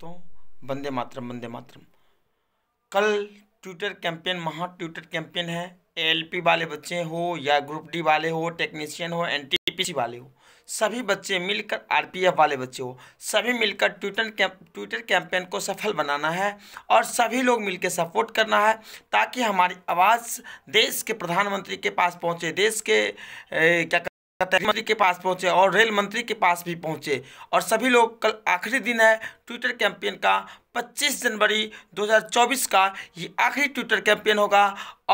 तो बंदे मातरम बंदे मातरम कल ट्विटर कैंपेन महा ट्विटर कैंपेन है एलपी वाले बच्चे हो या ग्रुप डी वाले हो टेक्नीशियन हो एनटीपीसी वाले हो सभी बच्चे मिलकर आरपीएफ वाले बच्चे हो सभी मिलकर ट्विटर कैंप ट्विटर कैंपेन को सफल बनाना है और सभी लोग मिलकर सपोर्ट करना है ताकि हमारी आवाज़ देश के प्रधानमंत्री के पास पहुंचे देश के ए, क्या कर... तथा मंत्री के पास पहुंचे और रेल मंत्री के पास भी पहुंचे और सभी लोग कल आखिरी दिन है ट्विटर कैंपेन का 25 जनवरी 2024 का ये आखिरी ट्विटर कैंपेन होगा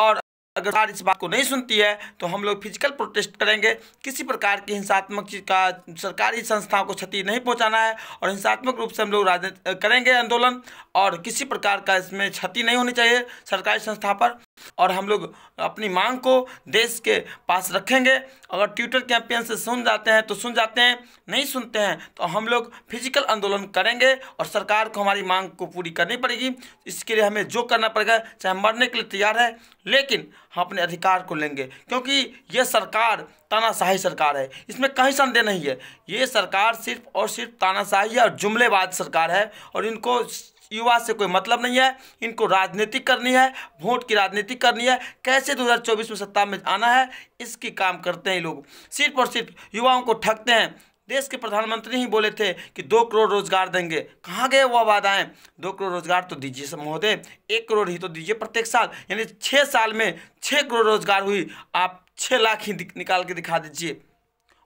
और अगर सरकार इस बात को नहीं सुनती है तो हम लोग फिजिकल प्रोटेस्ट करेंगे किसी प्रकार की हिंसात्मक चीज का सरकारी संस्थाओं को क्षति नहीं पहुंचाना है और हिंसात्मक रूप से हम लोग राजनीति करेंगे आंदोलन और किसी प्रकार का इसमें क्षति नहीं होनी चाहिए सरकारी संस्था पर और हम लोग अपनी मांग को देश के पास रखेंगे अगर ट्विटर कैंपेन से सुन जाते हैं तो सुन जाते हैं नहीं सुनते हैं तो हम लोग फिजिकल आंदोलन करेंगे और सरकार को हमारी मांग को पूरी करनी पड़ेगी इसके लिए हमें जो करना पड़ेगा चाहे मरने के लिए तैयार है लेकिन हम अपने अधिकार को लेंगे क्योंकि ये सरकार तानाशाही सरकार है इसमें कहीं संदेह नहीं है ये सरकार सिर्फ और सिर्फ तानाशाही और जुमलेबाज सरकार है और इनको युवा से कोई मतलब नहीं है इनको राजनीति करनी है वोट की राजनीति करनी है कैसे 2024 में सत्ता में आना है इसकी काम करते हैं लोग सिर्फ और सिर्फ युवाओं को ठगते हैं देश के प्रधानमंत्री ही बोले थे कि दो करोड़ रोजगार देंगे कहाँ गए वह वादाएँ दो करोड़ रोजगार तो दीजिए महोदय एक करोड़ ही तो दीजिए प्रत्येक साल यानी छः साल में छः करोड़ रोजगार हुई आप छः लाख ही निकाल के दिखा दीजिए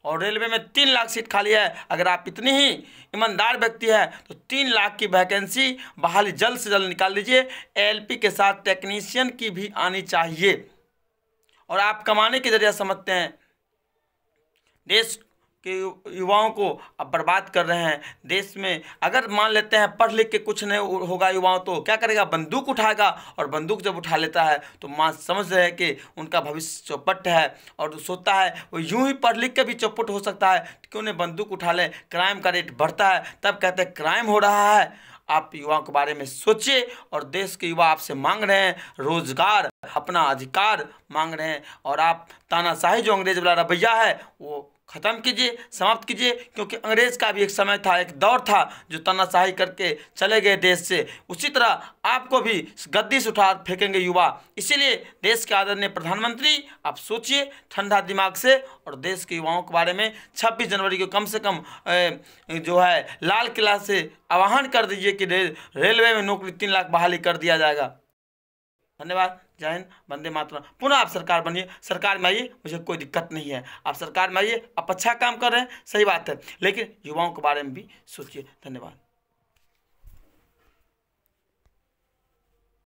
और रेलवे में तीन लाख सीट खाली है अगर आप इतनी ही ईमानदार व्यक्ति है तो तीन लाख की वैकेंसी बहाली जल्द से जल्द निकाल लीजिए एलपी के साथ टेक्नीशियन की भी आनी चाहिए और आप कमाने के जरिए समझते हैं देश के युवाओं को अब बर्बाद कर रहे हैं देश में अगर मान लेते हैं पढ़ लिख के कुछ नहीं होगा युवाओं तो क्या करेगा बंदूक उठाएगा और बंदूक जब उठा लेता है तो माँ समझ रहे हैं कि उनका भविष्य चौपट है और सोचता है वो यूं ही पढ़ लिख के भी चौपट हो सकता है क्यों नहीं बंदूक उठा ले क्राइम का रेट बढ़ता है तब कहते हैं क्राइम हो रहा है आप युवाओं के बारे में सोचिए और देश के युवा आपसे मांग रहे हैं रोजगार अपना अधिकार मांग रहे हैं और आप तानाशाही जो अंग्रेज वाला रवैया है वो ख़त्म कीजिए समाप्त कीजिए क्योंकि अंग्रेज़ का भी एक समय था एक दौर था जो तनाशाही करके चले गए देश से उसी तरह आपको भी गद्दी से उठा फेंकेंगे युवा इसीलिए देश के आदरणीय प्रधानमंत्री आप सोचिए ठंडा दिमाग से और देश के युवाओं के बारे में 26 जनवरी को कम से कम जो है लाल किला से आह्वान कर दीजिए कि रेलवे में नौकरी तीन लाख बहाली कर दिया जाएगा धन्यवाद जय हिंद वंदे मातरम पुनः आप सरकार बनिए सरकार में आइए मुझे कोई दिक्कत नहीं है आप सरकार में आइए आप अच्छा काम कर रहे हैं सही बात है लेकिन युवाओं के बारे में भी सोचिए धन्यवाद